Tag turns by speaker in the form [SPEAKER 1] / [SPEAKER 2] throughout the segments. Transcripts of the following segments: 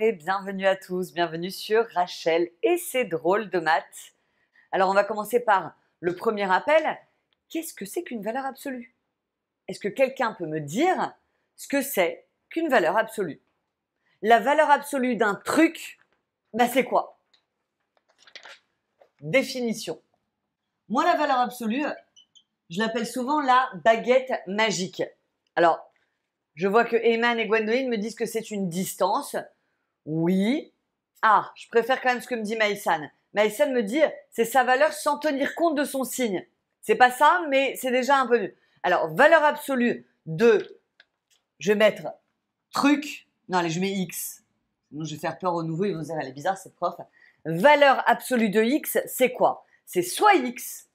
[SPEAKER 1] et bienvenue à tous, bienvenue sur Rachel et ses drôles de maths. Alors on va commencer par le premier appel. Qu'est-ce que c'est qu'une valeur absolue Est-ce que quelqu'un peut me dire ce que c'est qu'une valeur absolue La valeur absolue d'un truc, bah c'est quoi Définition. Moi la valeur absolue, je l'appelle souvent la baguette magique. Alors, je vois que Eman et Gwendoline me disent que c'est une distance. Oui. Ah, je préfère quand même ce que me dit Maïsan. Maïsan me dit c'est sa valeur sans tenir compte de son signe. C'est pas ça, mais c'est déjà un peu mieux. Alors, valeur absolue de. Je vais mettre truc. Non, allez, je mets X. Sinon, je vais faire peur au nouveau. Ils vont se dire elle est bizarre cette prof. Valeur absolue de X, c'est quoi C'est soit X,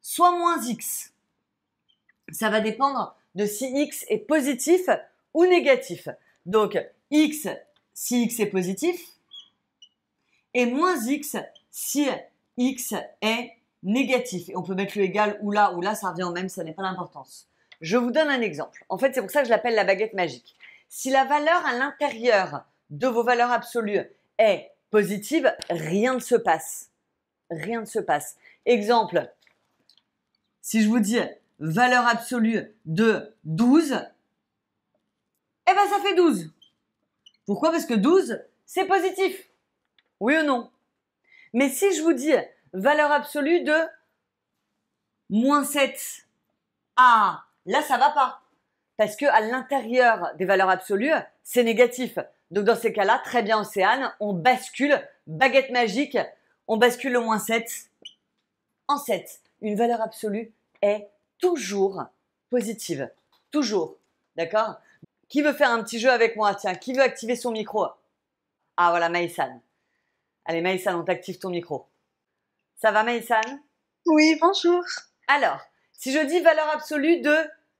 [SPEAKER 1] soit moins X. Ça va dépendre de si X est positif ou négatif. Donc, X si x est positif et moins x si x est négatif. Et on peut mettre le égal ou là ou là, ça revient au même, ça n'est pas l'importance. Je vous donne un exemple. En fait, c'est pour ça que je l'appelle la baguette magique. Si la valeur à l'intérieur de vos valeurs absolues est positive, rien ne se passe. Rien ne se passe. Exemple, si je vous dis valeur absolue de 12, eh bien ça fait 12. Pourquoi Parce que 12, c'est positif. Oui ou non Mais si je vous dis valeur absolue de moins 7, ah, là, ça va pas. Parce que à l'intérieur des valeurs absolues, c'est négatif. Donc dans ces cas-là, très bien Océane, on bascule, baguette magique, on bascule le moins 7 en 7. Une valeur absolue est toujours positive. Toujours. D'accord qui veut faire un petit jeu avec moi Tiens, qui veut activer son micro Ah voilà, Maïsan. Allez, Maïsan, on t'active ton micro. Ça va, Maïsan Oui, bonjour. Alors, si je dis valeur absolue de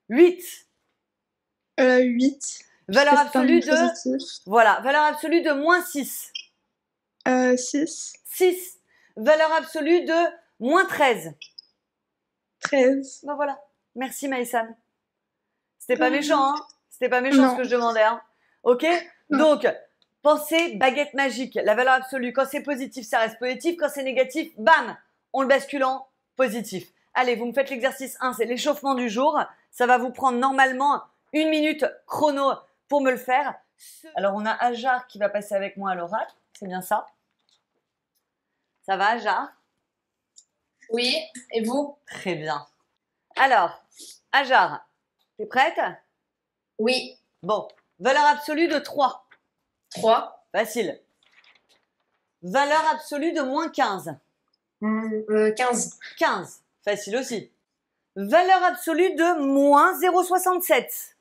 [SPEAKER 1] 8 8. Euh, valeur absolue de. Voilà, valeur absolue de moins 6. 6. 6. Valeur absolue de moins 13. 13. Ben voilà. Merci, Maïsan. C'était pas euh, méchant, hein c'était pas méchant ce que je demandais. Hein. Ok Donc, pensez baguette magique, la valeur absolue. Quand c'est positif, ça reste positif. Quand c'est négatif, bam, on le bascule en positif. Allez, vous me faites l'exercice 1, c'est l'échauffement du jour. Ça va vous prendre normalement une minute chrono pour me le faire. Alors, on a Ajar qui va passer avec moi à l'oral. C'est bien ça Ça va, Ajar Oui, et vous Très bien. Alors, Ajar, es prête oui. Bon, valeur absolue de 3. 3. Facile. Valeur absolue de moins 15. 15. 15. Facile aussi. Valeur absolue de moins 0,67.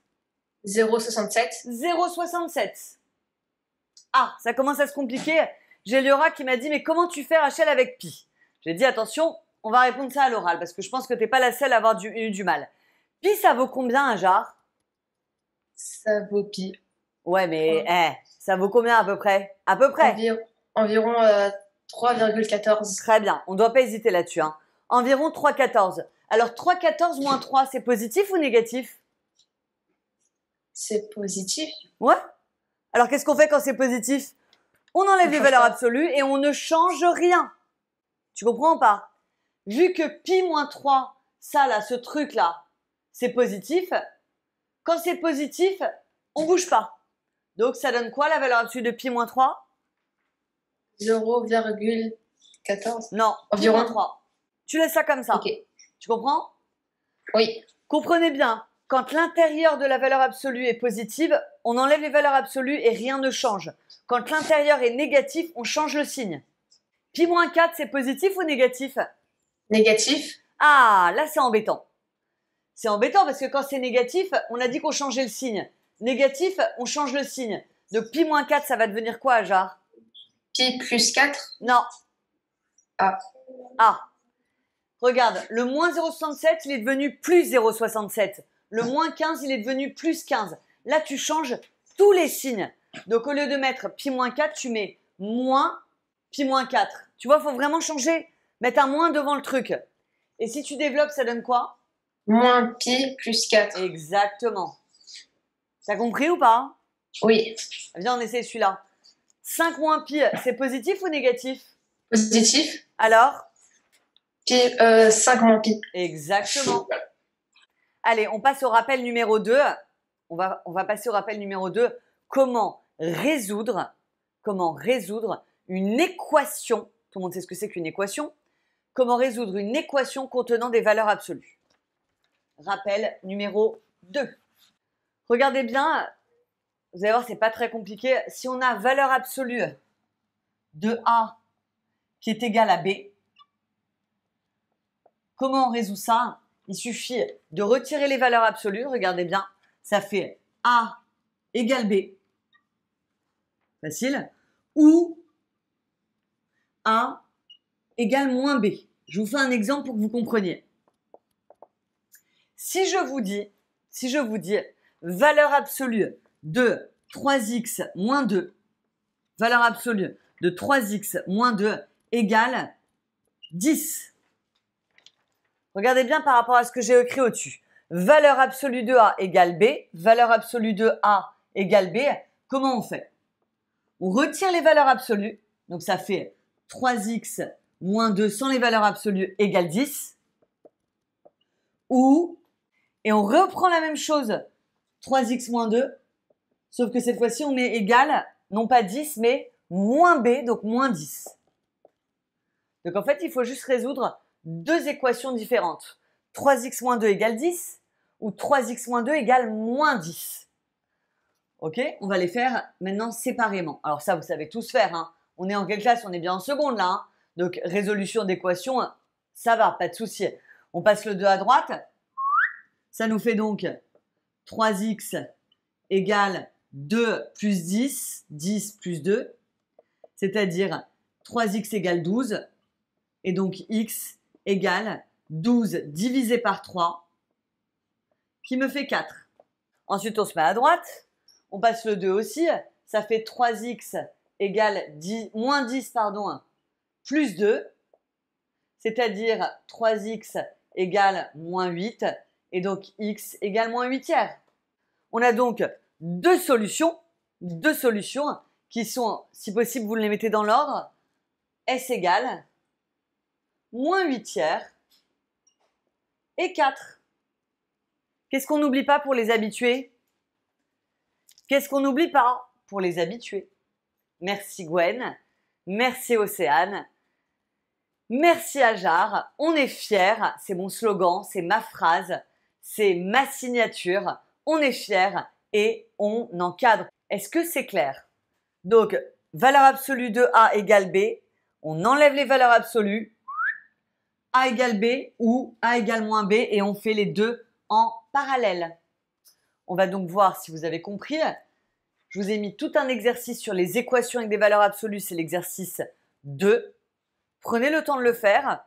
[SPEAKER 1] 0,67. 0,67. Ah, ça commence à se compliquer. J'ai Liora qui m'a dit Mais comment tu fais, Rachel, avec Pi J'ai dit Attention, on va répondre ça à l'oral parce que je pense que tu n'es pas la seule à avoir eu du mal. Pi, ça vaut combien un jar ça vaut pi. Ouais, mais eh, ça vaut combien à peu près À peu près Environ, 3,14. Euh, Très bien, on ne doit pas hésiter là-dessus. Hein. Environ 3,14. Alors 3,14 moins 3, c'est positif ou négatif C'est positif. Ouais. Alors qu'est-ce qu'on fait quand c'est positif On enlève les valeurs absolues et on ne change rien. Tu comprends pas Vu que pi moins 3, ça là, ce truc là, c'est positif, quand c'est positif, on bouge pas. Donc ça donne quoi la valeur absolue de pi moins 3 0,14 Non, environ 3. Tu laisses ça comme ça. Ok. Tu comprends Oui. Comprenez bien, quand l'intérieur de la valeur absolue est positive, on enlève les valeurs absolues et rien ne change. Quand l'intérieur est négatif, on change le signe. Pi 4, c'est positif ou négatif Négatif. Ah, là c'est embêtant. C'est embêtant parce que quand c'est négatif, on a dit qu'on changeait le signe. Négatif, on change le signe. De pi moins 4, ça va devenir quoi, Ajar Pi plus 4 Non. Ah. Ah. Regarde, le moins 0,67, il est devenu plus 0,67. Le moins 15, il est devenu plus 15. Là, tu changes tous les signes. Donc, au lieu de mettre pi moins 4, tu mets moins pi moins 4. Tu vois, il faut vraiment changer. Mettre un moins devant le truc. Et si tu développes, ça donne quoi moins pi plus 4. Exactement. T'as compris ou pas Oui. Viens, on essaie celui-là. 5 moins pi, c'est positif ou négatif Positif. Alors pi, 5 euh, moins pi. Exactement. Allez, on passe au rappel numéro 2. On va, on va passer au rappel numéro 2. Comment résoudre, comment résoudre une équation Tout le monde sait ce que c'est qu'une équation. Comment résoudre une équation contenant des valeurs absolues Rappel numéro 2. Regardez bien, vous allez voir, c'est pas très compliqué. Si on a valeur absolue de A qui est égale à B, comment on résout ça Il suffit de retirer les valeurs absolues. Regardez bien, ça fait A égale B. Facile. Ou A égale moins B. Je vous fais un exemple pour que vous compreniez. Si je vous dis, si je vous dis valeur absolue de 3x moins 2, valeur absolue de 3x moins 2 égale 10. Regardez bien par rapport à ce que j'ai écrit au-dessus. Valeur absolue de A égale B, valeur absolue de A égale B. Comment on fait On retire les valeurs absolues, donc ça fait 3x moins 2 sans les valeurs absolues égale 10. Ou et on reprend la même chose, 3x moins 2, sauf que cette fois-ci, on met égal, non pas 10, mais moins b, donc moins 10. Donc en fait, il faut juste résoudre deux équations différentes. 3x moins 2 égale 10 ou 3x moins 2 égale moins 10. Ok On va les faire maintenant séparément. Alors ça, vous savez tous faire. Hein on est en quelle classe On est bien en seconde là. Hein. Donc résolution d'équation, ça va, pas de souci. On passe le 2 à droite, ça nous fait donc 3x égale 2 plus 10, 10 plus 2, c'est-à-dire 3x égale 12, et donc x égale 12 divisé par 3, qui me fait 4. Ensuite, on se met à droite, on passe le 2 aussi, ça fait 3x égale 10, moins 10, pardon, plus 2, c'est-à-dire 3x égale moins 8, et donc x égale moins 8 tiers. On a donc deux solutions, deux solutions qui sont, si possible, vous les mettez dans l'ordre, s égale moins 8 tiers et 4. Qu'est-ce qu'on n'oublie pas pour les habitués Qu'est-ce qu'on n'oublie pas pour les habitués Merci Gwen, merci Océane, merci Ajar, on est fiers, c'est mon slogan, c'est ma phrase c'est ma signature, on est fier et on encadre. Est-ce que c'est clair Donc, valeur absolue de A égale B, on enlève les valeurs absolues, A égale B ou A égale moins B, et on fait les deux en parallèle. On va donc voir si vous avez compris. Je vous ai mis tout un exercice sur les équations avec des valeurs absolues, c'est l'exercice 2. Prenez le temps de le faire.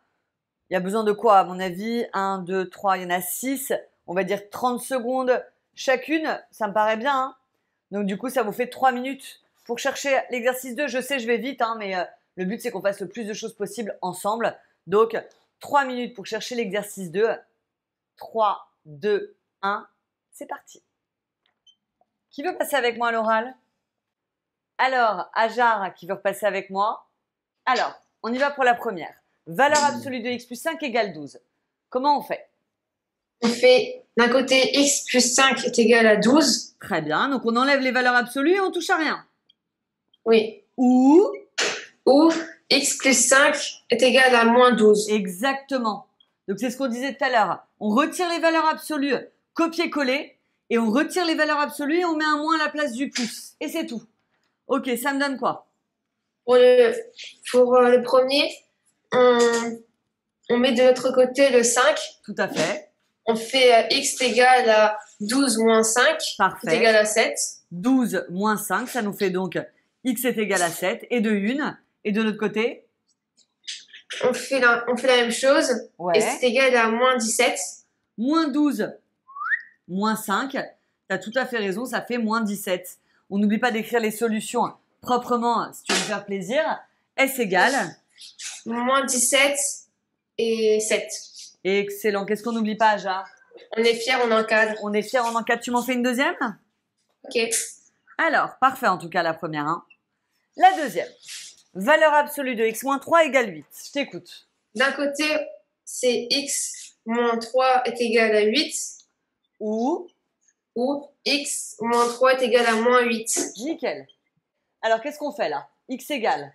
[SPEAKER 1] Il y a besoin de quoi, à mon avis 1, 2, 3, il y en a 6. On va dire 30 secondes chacune. Ça me paraît bien. Hein. Donc, du coup, ça vous fait 3 minutes pour chercher l'exercice 2. Je sais, je vais vite, hein, mais euh, le but, c'est qu'on fasse le plus de choses possible ensemble. Donc, 3 minutes pour chercher l'exercice 2. 3, 2, 1. C'est parti. Qui veut passer avec moi à l'oral Alors, Ajar qui veut repasser avec moi Alors, on y va pour la première. Valeur absolue de x plus 5 égale 12. Comment on fait On fait d'un côté x plus 5 est égal à 12. Très bien, donc on enlève les valeurs absolues et on touche à rien. Oui. Ou Ou x plus 5 est égal à moins 12. Exactement. Donc c'est ce qu'on disait tout à l'heure. On retire les valeurs absolues, copier-coller, et on retire les valeurs absolues et on met un moins à la place du plus. Et c'est tout. Ok, ça me donne quoi Pour pour le euh, premier, on, met de l'autre côté le 5. Tout à fait. On fait euh, x égal à 12 moins 5. Parfait. égal à 7. 12 moins 5, ça nous fait donc x est égal à 7 et de 1. Et de l'autre côté on fait, la, même chose. Ouais. Et c'est égal à moins 17. Moins 12, moins 5. Tu as tout à fait raison, ça fait moins 17. On n'oublie pas d'écrire les solutions proprement si tu veux me faire plaisir. S égale moins 17 et 7. Excellent. Qu'est-ce qu'on n'oublie pas, Aja On est fiers, on encadre. On est fiers, on encadre. Tu m'en fais une deuxième Ok. Alors, parfait en tout cas la première. Hein. La deuxième. Valeur absolue de x-3 égale 8. Je t'écoute. D'un côté, c'est x
[SPEAKER 2] moins 3 est égal à 8. Ou Ou x moins 3 est égal à moins 8. Nickel. Alors, qu'est-ce qu'on fait là X égale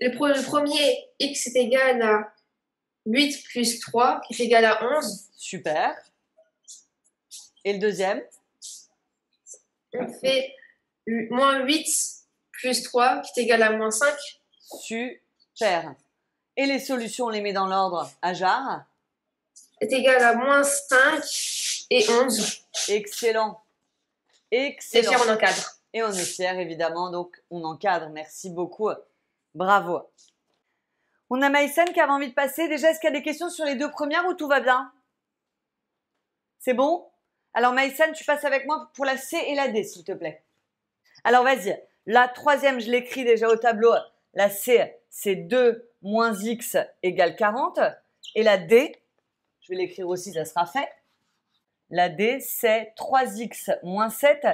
[SPEAKER 2] le, premier, x est égal à 8 plus 3, qui est égal à 11. Super. Et le deuxième
[SPEAKER 1] On fait moins 8 plus 3, qui est égal à moins 5. Super. Et les solutions, on les met dans l'ordre. à Ajar est égal à moins 5 et 11. Excellent. Excellent. Et on encadre. Et on est fier, évidemment, donc on encadre. Merci beaucoup. Bravo. On a Maïsen qui avait envie de passer. Déjà, est-ce qu'il y a des questions sur les deux premières ou tout va bien C'est bon Alors Maïsen, tu passes avec moi pour la C et la D, s'il te plaît. Alors vas-y. La troisième, je l'écris déjà au tableau. La C, c'est 2 moins x égale 40. Et la D, je vais l'écrire aussi, ça sera fait. La D, c'est 3x moins 7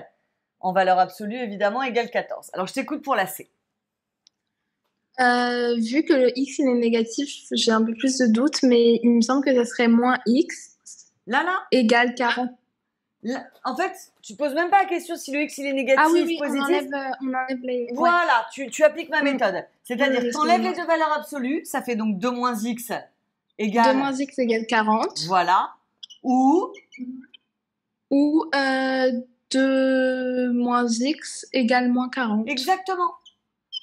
[SPEAKER 1] en valeur absolue, évidemment, égale 14. Alors je t'écoute pour la C.
[SPEAKER 2] Euh, vu que le X il est négatif, j'ai un peu plus de doutes, mais il me semble que ce serait moins X. Là, là Égale 40.
[SPEAKER 1] en fait, tu poses même pas la question si le X il est négatif ah ou positif. On enlève, on enlève les... Voilà, tu, appliques ma mm. méthode. C'est-à-dire, tu enlèves les deux valeurs absolues, ça fait donc 2 moins X égale. 2 moins X égale 40. Voilà.
[SPEAKER 2] Ou. Ou. 2
[SPEAKER 1] euh, moins x égale moins 40. Exactement.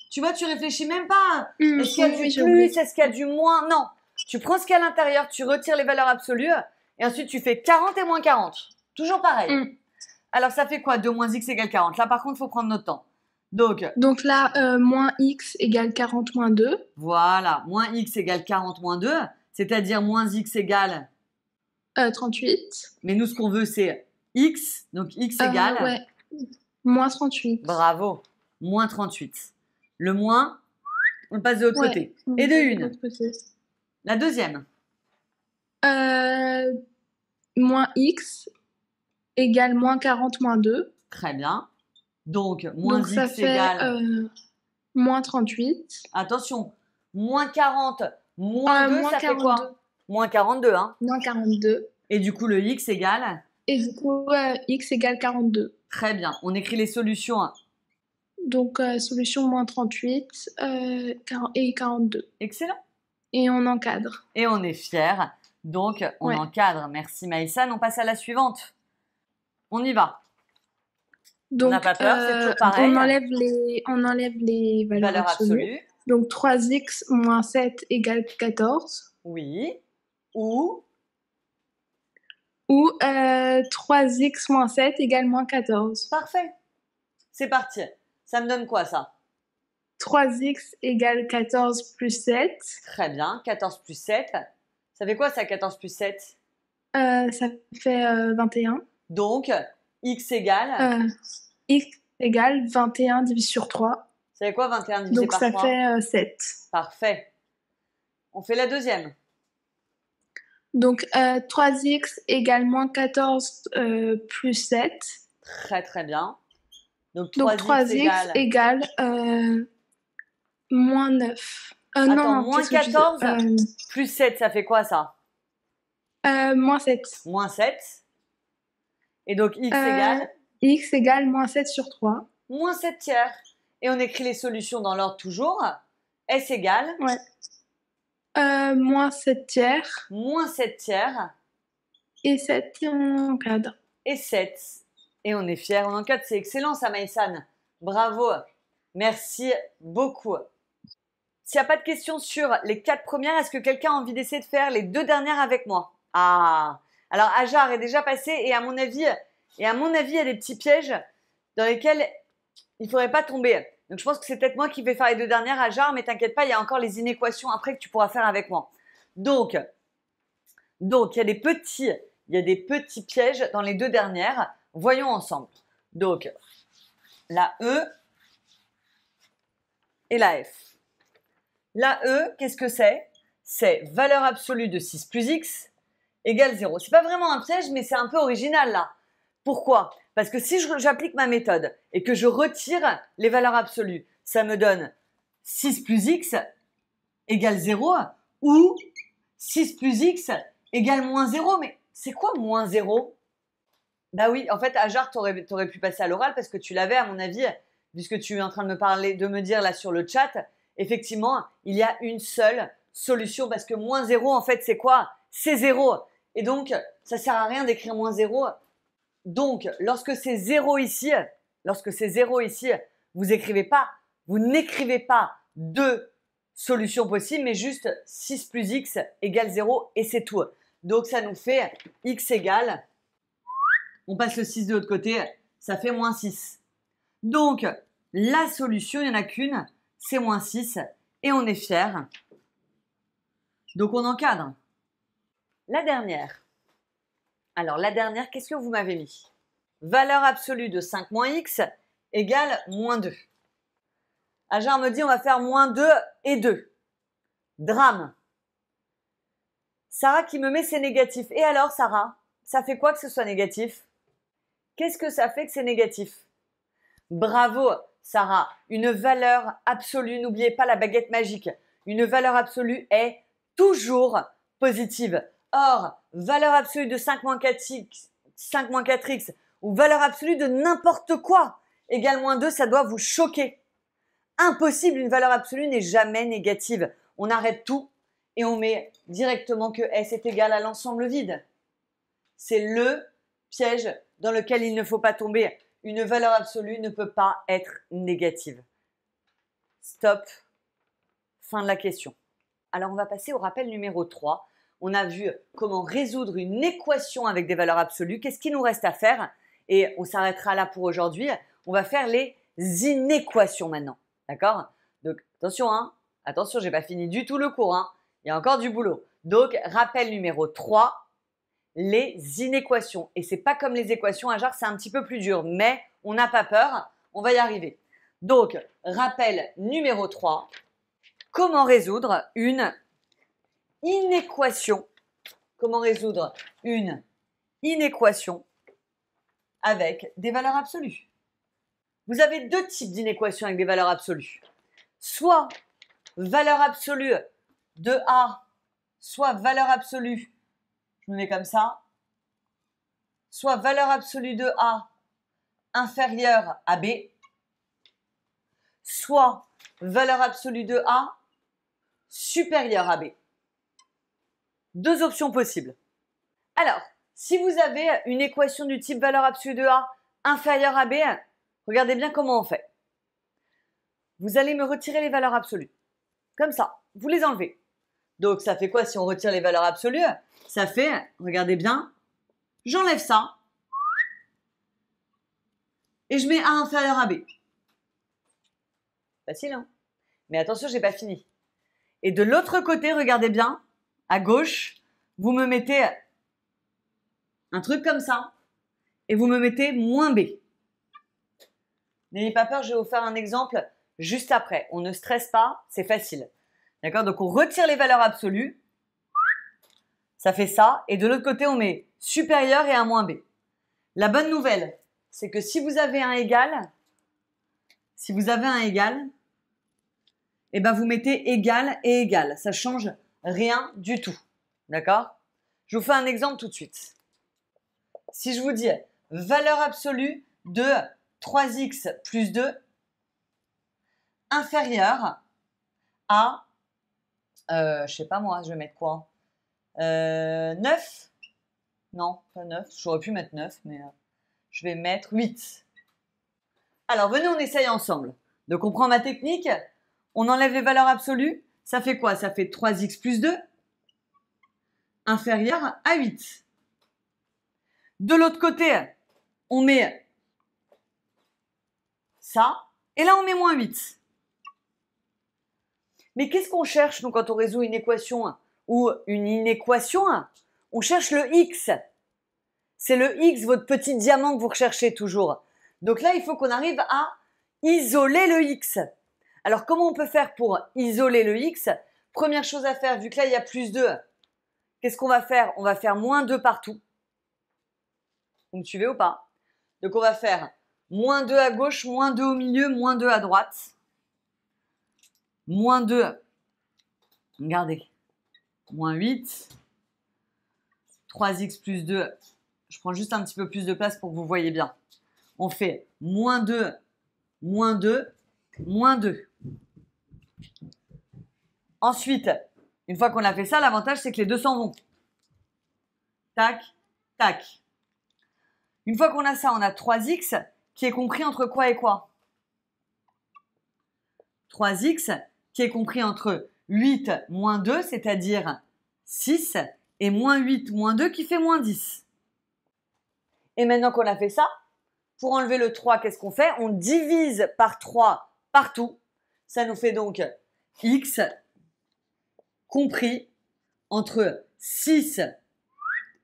[SPEAKER 1] Tu vois, tu réfléchis même pas. Hein. Mm, est-ce qu'il y a du plus Est-ce qu'il y a du moins Non. Tu prends ce qu'il y a à l'intérieur, tu retires les valeurs absolues, et ensuite tu fais 40 et moins 40. Toujours pareil. Mm. Alors ça fait quoi 2 moins x égale 40. Là par contre, il faut prendre notre temps. Donc, euh,
[SPEAKER 2] Donc là, euh, moins x égale 40 moins 2.
[SPEAKER 1] Voilà, moins x égale 40 moins 2, c'est-à-dire moins x égale 38. Euh, Mais nous, ce qu'on veut, c'est x. Donc x égale... ouais. Moins 38. Bravo. Moins 38. Le moins, on passe de l'autre côté. Et de une. La deuxième.
[SPEAKER 2] Euh, moins x égale moins 40 moins 2.
[SPEAKER 1] Très bien. Donc, moins Donc, x ça fait, égale... moins 38. Attention, hein. moins 40, moins 2, ça 42. fait quoi Moins 42, Moins 42. Et du coup, le x égale Et du coup, x égale 42. Très bien. On écrit les solutions hein
[SPEAKER 2] donc euh, solution moins 38 euh, et 42. Excellent. Et on encadre.
[SPEAKER 1] Et on est fiers. Donc on encadre. Merci Maïsan. On passe à la suivante. On y va. Donc, on n'a pas peur, c'est euh, toujours pareil.
[SPEAKER 2] On enlève les, valeurs, absolues. Donc 3x moins 7 égale 14. Oui. Ou ou 3x moins 7 égale moins 14.
[SPEAKER 1] Parfait. C'est parti. Ça me donne quoi ça 3x égale 14 plus 7. Très bien, 14 plus 7. Ça fait quoi ça 14 plus 7
[SPEAKER 2] euh, Ça fait 21. Euh,
[SPEAKER 1] Donc, x égale euh,
[SPEAKER 2] X égale 21 divisé sur 3.
[SPEAKER 1] Ça fait quoi 21 divisé par 3 Donc ça fait 7. Parfait. On fait la deuxième.
[SPEAKER 2] Donc 3x égale moins 14 plus 7.
[SPEAKER 1] Très très bien. Donc 3x, égale,
[SPEAKER 2] euh, moins 9.
[SPEAKER 1] Euh, Attends, moins 14 euh, plus 7, ça fait quoi ça Moins 7. Moins 7. Et donc x égale
[SPEAKER 2] x égale moins 7 sur 3.
[SPEAKER 1] Moins 7 tiers. Et on écrit les solutions dans l'ordre toujours. S égale Ouais. moins 7 tiers. Moins 7 tiers. Et 7 en cadre. Et 7 on est fiers. On encadre, c'est excellent ça, Maïsan. Bravo. Merci beaucoup. S'il n'y a pas de questions sur les quatre premières, est-ce que quelqu'un a envie d'essayer de faire les deux dernières avec moi Ah Alors, Ajar est déjà passé et à mon avis, et à mon avis, il y a des petits pièges dans lesquels il ne faudrait pas tomber. Donc, je pense que c'est peut-être moi qui vais faire les deux dernières, Ajar, mais t'inquiète pas, il y a encore les inéquations après que tu pourras faire avec moi. Donc, donc il y a des petits, il y a des petits pièges dans les deux dernières. Voyons ensemble. Donc, la E et la F. La E, qu'est-ce que c'est C'est valeur absolue de 6 plus x égale 0. Ce n'est pas vraiment un piège, mais c'est un peu original là. Pourquoi Parce que si j'applique ma méthode et que je retire les valeurs absolues, ça me donne 6 plus x égale 0 ou 6 plus x égale moins 0. Mais c'est quoi moins 0 bah oui, en fait, Ajar t'aurais, t'aurais pu passer à l'oral parce que tu l'avais, à mon avis, puisque tu es en train de me parler, de me dire là sur le chat, effectivement, il y a une seule solution parce que moins zéro, en fait, c'est quoi C'est zéro. Et donc, ça sert à rien d'écrire moins zéro. Donc, lorsque c'est zéro ici, lorsque c'est zéro ici, vous écrivez pas, vous n'écrivez pas deux solutions possibles, mais juste 6 plus x égale 0 et c'est tout. Donc, ça nous fait x égale on passe le 6 de l'autre côté, ça fait moins 6. Donc, la solution, il n'y en a qu'une, c'est moins 6, et on est fiers. Donc, on encadre. La dernière. Alors, la dernière, qu'est-ce que vous m'avez mis Valeur absolue de 5 moins x égale moins 2. Agent me dit on va faire moins 2 et 2. Drame. Sarah qui me met ses négatifs. Et alors, Sarah, ça fait quoi que ce soit négatif Qu'est-ce que ça fait que c'est négatif Bravo, Sarah. Une valeur absolue, n'oubliez pas la baguette magique. Une valeur absolue est toujours positive. Or, valeur absolue de 5-4x, 4 x ou valeur absolue de n'importe quoi égale moins 2, ça doit vous choquer. Impossible, une valeur absolue n'est jamais négative. On arrête tout et on met directement que S est égal à l'ensemble vide. C'est le piège dans lequel il ne faut pas tomber. Une valeur absolue ne peut pas être négative. Stop. Fin de la question. Alors on va passer au rappel numéro 3. On a vu comment résoudre une équation avec des valeurs absolues. Qu'est-ce qu'il nous reste à faire Et on s'arrêtera là pour aujourd'hui. On va faire les inéquations maintenant. D'accord Donc attention, hein attention, j'ai pas fini du tout le cours. Hein. Il y a encore du boulot. Donc rappel numéro 3, les inéquations. Et c'est pas comme les équations à genre, c'est un petit peu plus dur, mais on n'a pas peur, on va y arriver. Donc, rappel numéro 3, comment résoudre une inéquation Comment résoudre une inéquation avec des valeurs absolues Vous avez deux types d'inéquations avec des valeurs absolues. Soit valeur absolue de A, soit valeur absolue on comme ça, soit valeur absolue de A inférieure à B, soit valeur absolue de A supérieure à B. Deux options possibles. Alors, si vous avez une équation du type valeur absolue de A inférieure à B, regardez bien comment on fait. Vous allez me retirer les valeurs absolues. Comme ça, vous les enlevez. Donc ça fait quoi si on retire les valeurs absolues ça fait, regardez bien, j'enlève ça et je mets A inférieur à B. Facile, hein Mais attention, j'ai pas fini. Et de l'autre côté, regardez bien, à gauche, vous me mettez un truc comme ça et vous me mettez moins B. N'ayez pas peur, je vais vous faire un exemple juste après. On ne stresse pas, c'est facile. D'accord Donc on retire les valeurs absolues ça fait ça. Et de l'autre côté, on met supérieur et un moins b. La bonne nouvelle, c'est que si vous avez un égal, si vous avez un égal, eh ben vous mettez égal et égal. Ça change rien du tout. D'accord Je vous fais un exemple tout de suite. Si je vous dis valeur absolue de 3x plus 2 inférieure à, euh, je sais pas moi, je vais mettre quoi 9 euh, Non, pas 9. J'aurais pu mettre 9, mais euh, je vais mettre 8. Alors, venez, on essaye ensemble. De comprendre ma technique, on enlève les valeurs absolues. Ça fait quoi Ça fait 3x plus 2 inférieur à 8. De l'autre côté, on met ça, et là on met moins 8. Mais qu'est-ce qu'on cherche nous, quand on résout une équation ou une inéquation, on cherche le X. C'est le X, votre petit diamant que vous recherchez toujours. Donc là, il faut qu'on arrive à isoler le X. Alors comment on peut faire pour isoler le X Première chose à faire, vu que là, il y a plus 2, qu'est-ce qu'on va faire On va faire moins 2 partout. Vous me suivez ou pas Donc on va faire moins 2 à gauche, moins 2 au milieu, moins 2 à droite. Moins 2. Regardez moins 8. 3x plus 2, je prends juste un petit peu plus de place pour que vous voyez bien. On fait moins 2, moins 2, moins 2. Ensuite, une fois qu'on a fait ça, l'avantage, c'est que les deux s'en vont. Tac, tac. Une fois qu'on a ça, on a 3x qui est compris entre quoi et quoi 3x qui est compris entre 8 moins 2, c'est-à-dire 6, et moins 8 moins 2 qui fait moins 10. Et maintenant qu'on a fait ça, pour enlever le 3, qu'est-ce qu'on fait On divise par 3 partout. Ça nous fait donc x compris entre 6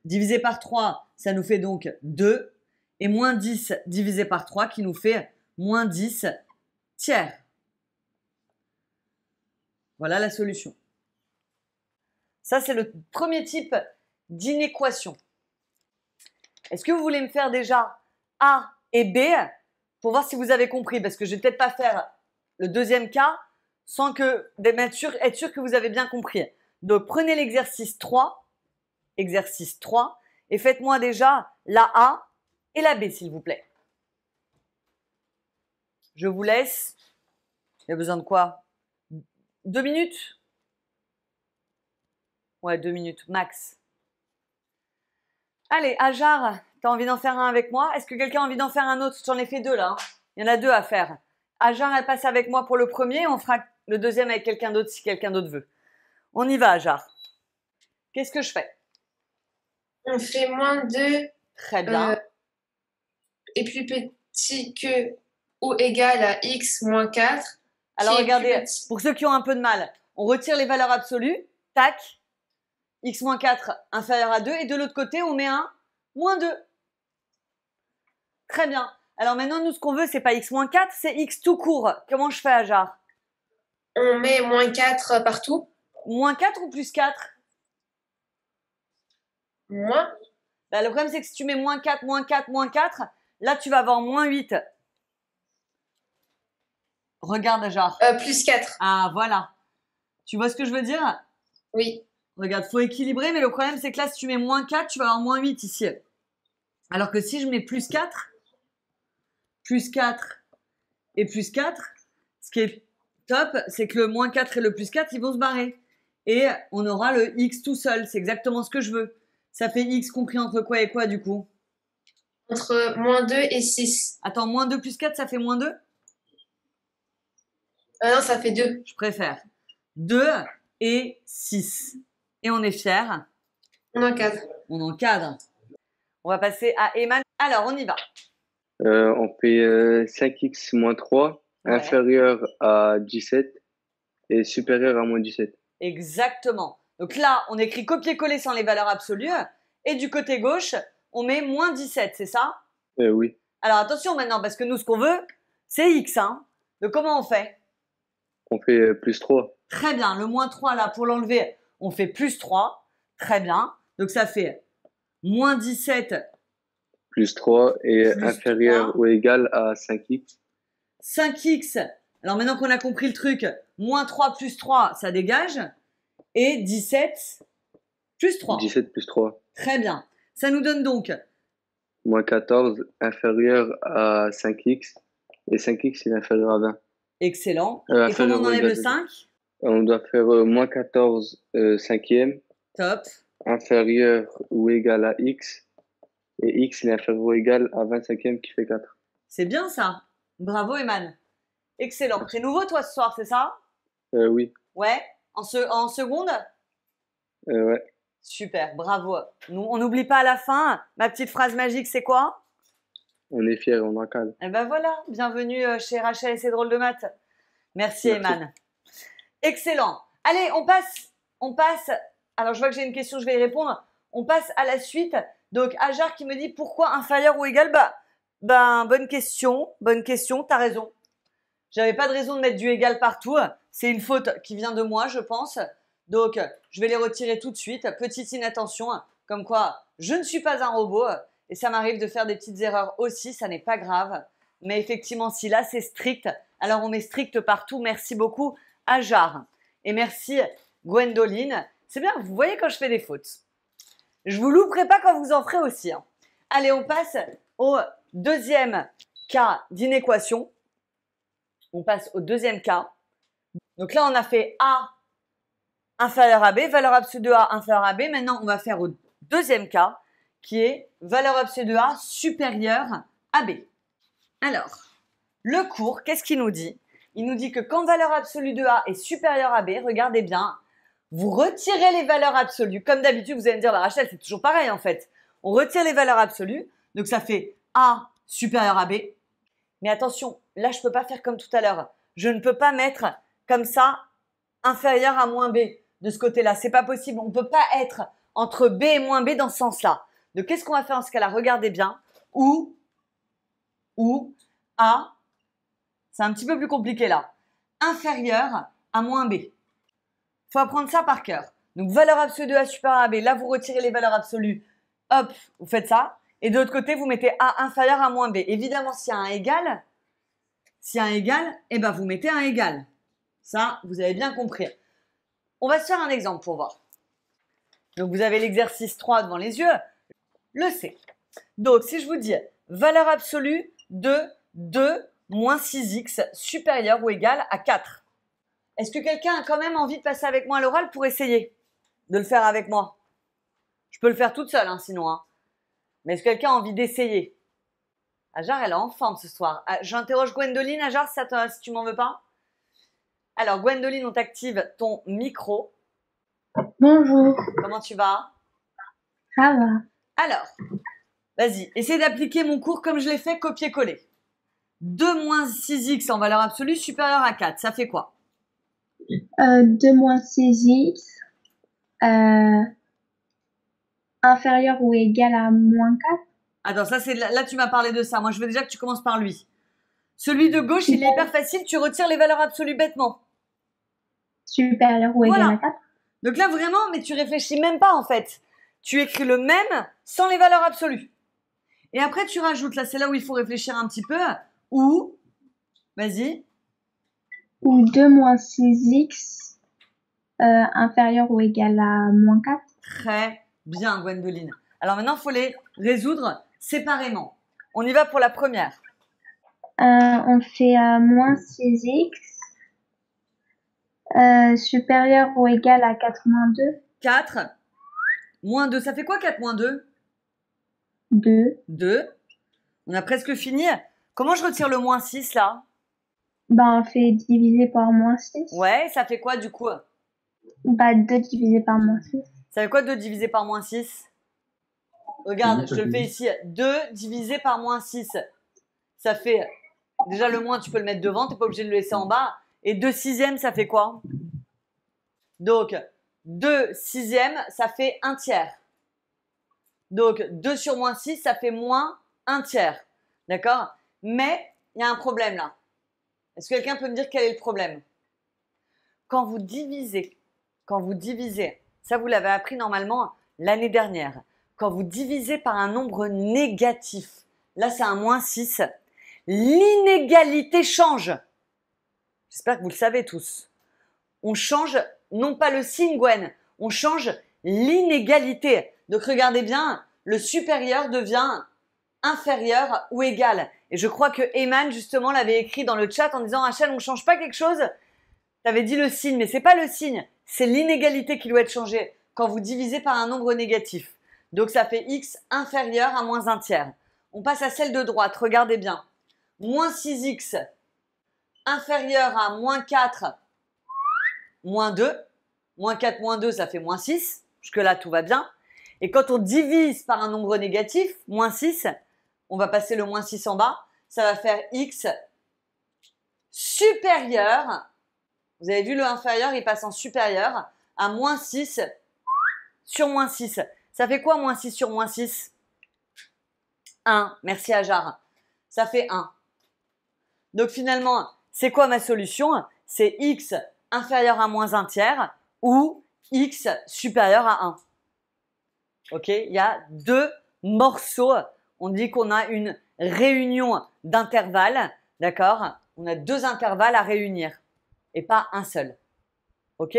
[SPEAKER 1] divisé par 3, ça nous fait donc 2, et moins 10 divisé par 3 qui nous fait moins 10 tiers. Voilà la solution. Ça, c'est le premier type d'inéquation. Est-ce que vous voulez me faire déjà A et B pour voir si vous avez compris Parce que je ne vais peut-être pas faire le deuxième cas sans que, être sûr, être sûr que vous avez bien compris. Donc, prenez l'exercice 3, exercice 3, et faites-moi déjà la A et la B, s'il vous plaît. Je vous laisse. Il y a besoin de quoi deux minutes Ouais, deux minutes, max. Allez, Ajar, t'as envie d'en faire un avec moi Est-ce que quelqu'un a envie d'en faire un autre J'en ai fait deux là. Hein. Il y en a deux à faire. Ajar, elle passe avec moi pour le premier. On fera le deuxième avec quelqu'un d'autre si quelqu'un d'autre veut. On y va, Ajar. Qu'est-ce que je fais
[SPEAKER 2] On fait moins deux. Très bien. Euh, et plus petit
[SPEAKER 1] que ou égal à x moins 4 alors regardez, pour ceux qui ont un peu de mal, on retire les valeurs absolues, tac, x-4 inférieur à 2, et de l'autre côté, on met un moins 2. Très bien. Alors maintenant, nous, ce qu'on veut, ce n'est pas x-4, c'est x tout court. Comment je fais, Ajar On met moins 4 partout. Moins 4 ou plus 4 Moins. Bah, le problème, c'est que si tu mets moins 4, moins 4, moins 4, là, tu vas avoir moins 8. Regarde, genre. Euh, plus 4. Ah, voilà. Tu vois ce que je veux dire Oui. Regarde, faut équilibrer, mais le problème, c'est que là, si tu mets moins 4, tu vas avoir moins 8 ici. Alors que si je mets plus 4, plus 4 et plus 4, ce qui est top, c'est que le moins 4 et le plus 4, ils vont se barrer. Et on aura le x tout seul. C'est exactement ce que je veux. Ça fait x compris entre quoi et quoi, du coup Entre moins 2 et 6. Attends, moins 2 plus 4, ça fait moins 2 ah non, ça fait 2. Je préfère. 2 et 6. Et on est fiers. On encadre. On encadre. On va passer à Eman. Alors, on y va.
[SPEAKER 2] Euh, on fait 5x-3, euh, moins inférieur à 17 et supérieur à moins 17.
[SPEAKER 1] Exactement. Donc là, on écrit copier-coller sans les valeurs absolues. Et du côté gauche, on met moins 17, c'est ça euh, Oui. Alors attention maintenant, parce que nous, ce qu'on veut, c'est x. Hein. Donc comment on fait
[SPEAKER 2] on fait euh, plus 3.
[SPEAKER 1] Très bien. Le moins 3, là, pour l'enlever, on fait plus 3. Très bien. Donc, ça fait moins 17.
[SPEAKER 2] Plus 3 et inférieur ou égal à 5x.
[SPEAKER 1] 5x. Alors, maintenant qu'on a compris le truc, moins 3 plus 3, ça dégage. Et 17 plus 3.
[SPEAKER 2] 17 plus 3.
[SPEAKER 1] Très bien. Ça nous donne donc
[SPEAKER 2] moins 14 inférieur à 5x et 5x est inférieur à 20.
[SPEAKER 1] Excellent. Et quand on enlève le 5
[SPEAKER 2] On doit faire euh, moins 14 euh, cinquième. Top. Inférieur ou égal à x. Et x est inférieur ou égal à 25e qui fait 4.
[SPEAKER 1] C'est bien ça. Bravo Eman. Excellent. Près nouveau toi ce soir, c'est ça euh, Oui. Ouais En, en seconde euh, Ouais. Super, bravo. Nous, on n'oublie pas à la fin. Ma petite phrase magique, c'est quoi
[SPEAKER 2] on est fiers, on calme.
[SPEAKER 1] Eh ben voilà, bienvenue euh, chez Rachel et ses drôles de maths. Merci, Eman. Excellent. Allez, on passe, on passe. Alors je vois que j'ai une question, je vais y répondre. On passe à la suite. Donc Ajar qui me dit pourquoi inférieur ou égal Bah, ben bonne question, bonne question. T'as raison. J'avais pas de raison de mettre du égal partout. C'est une faute qui vient de moi, je pense. Donc je vais les retirer tout de suite. Petite inattention, comme quoi je ne suis pas un robot. Et ça m'arrive de faire des petites erreurs aussi, ça n'est pas grave. Mais effectivement, si là c'est strict, alors on est strict partout. Merci beaucoup Ajar. Et merci Gwendoline. C'est bien, vous voyez quand je fais des fautes. Je vous louperai pas quand vous en ferez aussi. Hein. Allez, on passe au deuxième cas d'inéquation. On passe au deuxième cas. Donc là, on a fait A inférieur à B, valeur absolue de A inférieur à B. Maintenant, on va faire au deuxième cas qui est valeur absolue de a supérieure à B. Alors, le cours, qu'est-ce qu'il nous dit Il nous dit que quand valeur absolue de A est supérieure à B, regardez bien, vous retirez les valeurs absolues. Comme d'habitude, vous allez me dire, bah, Rachel, c'est toujours pareil en fait. On retire les valeurs absolues, donc ça fait A supérieur à B. Mais attention, là, je ne peux pas faire comme tout à l'heure. Je ne peux pas mettre comme ça inférieur à moins B de ce côté-là. n'est pas possible. On ne peut pas être entre B et moins B dans ce sens-là. Donc, qu'est-ce qu'on va faire en ce cas-là Regardez bien. Ou, ou, A, c'est un petit peu plus compliqué là, inférieur à moins B. Il faut apprendre ça par cœur. Donc, valeur absolue de A supérieur à B. Là, vous retirez les valeurs absolues. Hop, vous faites ça. Et de l'autre côté, vous mettez A inférieur à moins B. Évidemment, s'il y a un égal, s'il y a un égal, eh ben, vous mettez un égal. Ça, vous avez bien compris. On va se faire un exemple pour voir. Donc, vous avez l'exercice 3 devant les yeux le C. Donc, si je vous dis valeur absolue de 2 moins 6x supérieur ou égal à 4. Est-ce que quelqu'un a quand même envie de passer avec moi à l'oral pour essayer de le faire avec moi Je peux le faire toute seule, hein, sinon. Hein. Mais est-ce que quelqu'un a envie d'essayer Ajar, elle est en forme ce soir. Ah, j'interroge Gwendoline, Ajar, si, si tu m'en veux pas. Alors, Gwendoline, on t'active ton micro. Bonjour. Comment tu vas Ça va. Alors, vas-y, essaie d'appliquer mon cours comme je l'ai fait, copier-coller. 2 moins 6x en valeur absolue supérieure à 4, ça fait quoi
[SPEAKER 2] 2 euh, moins 6x euh, inférieur ou égal à moins 4
[SPEAKER 1] Attends, ça c'est là tu m'as parlé de ça. Moi je veux déjà que tu commences par lui. Celui de gauche, il est hyper facile, tu retires les valeurs absolues bêtement. Supérieur ou égal à 4 Donc là vraiment, mais tu réfléchis même pas en fait tu écris le même sans les valeurs absolues. Et après, tu rajoutes, là, c'est là où il faut réfléchir un petit peu, ou, vas-y.
[SPEAKER 2] Ou 2 moins 6x euh, inférieur ou égal à moins 4.
[SPEAKER 1] Très bien, Gwendoline. Alors maintenant, il faut les résoudre séparément. On y va pour la première.
[SPEAKER 2] Euh, on fait à euh, moins 6x supérieur ou égal à 4 moins 2.
[SPEAKER 1] 4 Moins 2, ça fait quoi 4 moins 2 2. 2. On a presque fini. Comment je retire le moins 6 là
[SPEAKER 2] Ben, on fait diviser par moins 6.
[SPEAKER 1] Ouais, ça fait quoi du coup
[SPEAKER 2] Bah, 2 divisé par moins 6.
[SPEAKER 1] Ça fait quoi 2 divisé par moins 6 Regarde, je le fais ici. 2 divisé par moins 6. Ça fait. Déjà, le moins, tu peux le mettre devant, tu n'es pas obligé de le laisser en bas. Et 2 sixièmes, ça fait quoi Donc, 2 sixièmes, ça fait un tiers. Donc 2 sur moins 6, ça fait moins un tiers. D'accord Mais il y a un problème là. Est-ce que quelqu'un peut me dire quel est le problème Quand vous divisez, quand vous divisez, ça vous l'avez appris normalement l'année dernière, quand vous divisez par un nombre négatif, là c'est un moins 6, l'inégalité change. J'espère que vous le savez tous. On change non pas le signe Gwen, on change l'inégalité. Donc regardez bien, le supérieur devient inférieur ou égal. Et je crois que Eman justement l'avait écrit dans le chat en disant Rachel, on ne change pas quelque chose. Tu avais dit le signe, mais ce n'est pas le signe, c'est l'inégalité qui doit être changée quand vous divisez par un nombre négatif. Donc ça fait x inférieur à moins un tiers. On passe à celle de droite, regardez bien. Moins 6x inférieur à moins 4 moins 2. Moins 4, moins 2, ça fait moins 6. Jusque-là, tout va bien. Et quand on divise par un nombre négatif, moins 6, on va passer le moins 6 en bas, ça va faire x supérieur. Vous avez vu le inférieur, il passe en supérieur à moins 6 sur moins 6. Ça fait quoi moins 6 sur moins 6 1. Merci Ajar. Ça fait 1. Donc finalement, c'est quoi ma solution C'est x inférieur à moins un tiers ou x supérieur à 1. OK Il y a deux morceaux. On dit qu'on a une réunion d'intervalles, d'accord On a deux intervalles à réunir et pas un seul. OK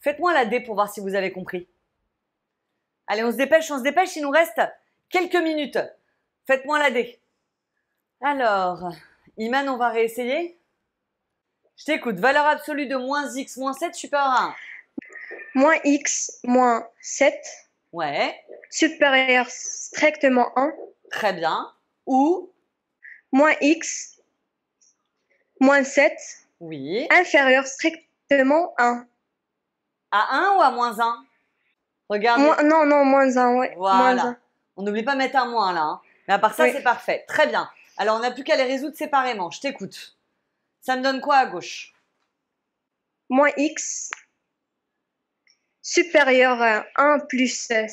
[SPEAKER 1] Faites-moi la D pour voir si vous avez compris. Allez, on se dépêche, on se dépêche, il nous reste quelques minutes. Faites-moi la D. Alors, Iman, on va réessayer je t'écoute. Valeur absolue de moins x moins 7 supérieur à 1. Moins x moins 7. Ouais. Supérieur strictement 1. Très bien. Ou Moins x moins 7. Oui. Inférieur strictement 1. À 1 ou à moins 1 Regarde. non, non, moins 1, ouais. Voilà. On n'oublie pas de mettre un moins là. Hein. Mais à part ça, c'est parfait. Très bien. Alors, on n'a plus qu'à les résoudre séparément. Je t'écoute. Ça me donne quoi à gauche Moins x supérieur à 1 plus 7.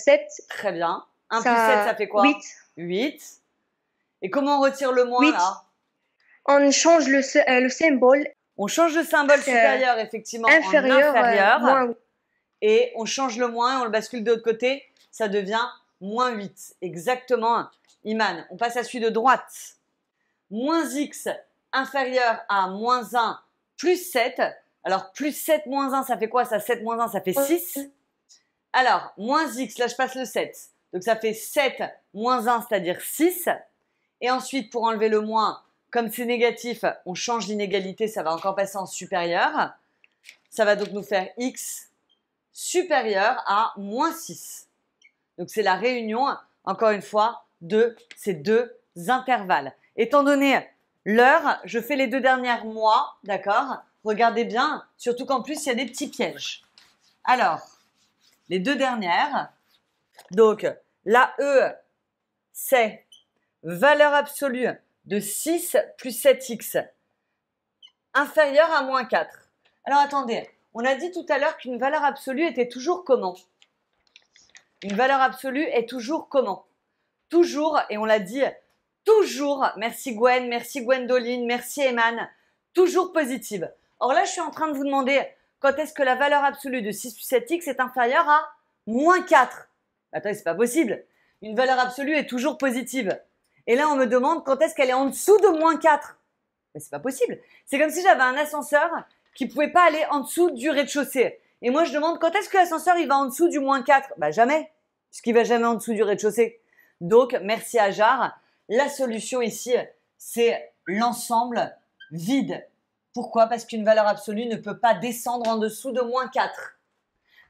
[SPEAKER 1] Très bien. 1 plus 7, ça fait quoi 8. 8. Et comment on retire le moins là On change le, euh, le, symbole. On change le symbole euh, supérieur, effectivement, inférieur, en inférieur. Euh, et on change le moins on le bascule de l'autre côté. Ça devient moins 8. Exactement. Iman, on passe à celui de droite. Moins x inférieur à moins 1 plus 7. Alors, plus 7 moins 1, ça fait quoi Ça, 7 moins 1, ça fait 6. Alors, moins x, là, je passe le 7. Donc, ça fait 7 moins 1, c'est-à-dire 6. Et ensuite, pour enlever le moins, comme c'est négatif, on change l'inégalité, ça va encore passer en supérieur. Ça va donc nous faire x supérieur à moins 6. Donc, c'est la réunion, encore une fois, de ces deux intervalles. Étant donné l'heure, je fais les deux dernières mois, d'accord Regardez bien, surtout qu'en plus, il y a des petits pièges. Alors, les deux dernières. Donc, la E, c'est valeur absolue de 6 plus 7x inférieure à moins 4. Alors, attendez, on a dit tout à l'heure qu'une valeur absolue était toujours comment Une valeur absolue est toujours comment Toujours, et on l'a dit toujours, merci Gwen, merci Gwendoline, merci Eman, toujours positive. Or là, je suis en train de vous demander quand est-ce que la valeur absolue de 6 plus 7x est inférieure à moins 4 Attends, c'est pas possible. Une valeur absolue est toujours positive. Et là, on me demande quand est-ce qu'elle est en dessous de moins 4 Mais c'est pas possible. C'est comme si j'avais un ascenseur qui pouvait pas aller en dessous du rez-de-chaussée. Et moi, je demande quand est-ce que l'ascenseur il va en dessous du moins 4 Bah jamais, puisqu'il va jamais en dessous du rez-de-chaussée. Donc, merci à Jarre la solution ici, c'est l'ensemble vide. Pourquoi Parce qu'une valeur absolue ne peut pas descendre en dessous de moins 4.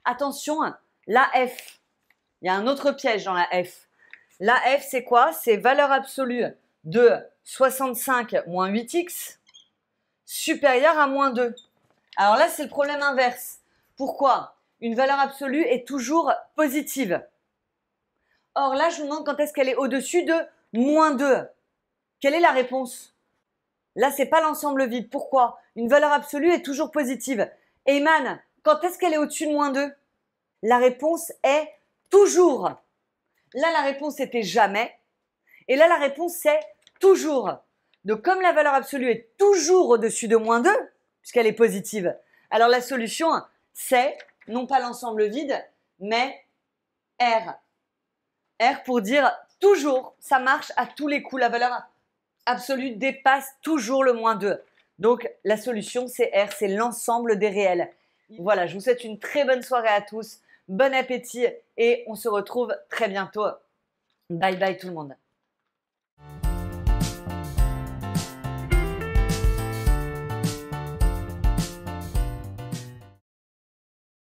[SPEAKER 1] Attention, la F. Il y a un autre piège dans la F. La F, c'est quoi C'est valeur absolue de 65 moins 8x supérieure à moins 2. Alors là, c'est le problème inverse. Pourquoi Une valeur absolue est toujours positive. Or là, je vous demande quand est-ce qu'elle est au-dessus de moins 2. Quelle est la réponse Là, c'est pas l'ensemble vide. Pourquoi Une valeur absolue est toujours positive. Eman, quand est-ce qu'elle est au-dessus de moins 2 La réponse est toujours. Là, la réponse était jamais. Et là, la réponse c'est toujours. Donc, comme la valeur absolue est toujours au-dessus de moins 2, puisqu'elle est positive, alors la solution, c'est non pas l'ensemble vide, mais R. R pour dire toujours, ça marche à tous les coups. La valeur absolue dépasse toujours le moins 2. Donc la solution, c'est R, c'est l'ensemble des réels. Voilà, je vous souhaite une très bonne soirée à tous, bon appétit et on se retrouve très bientôt. Bye bye tout le monde.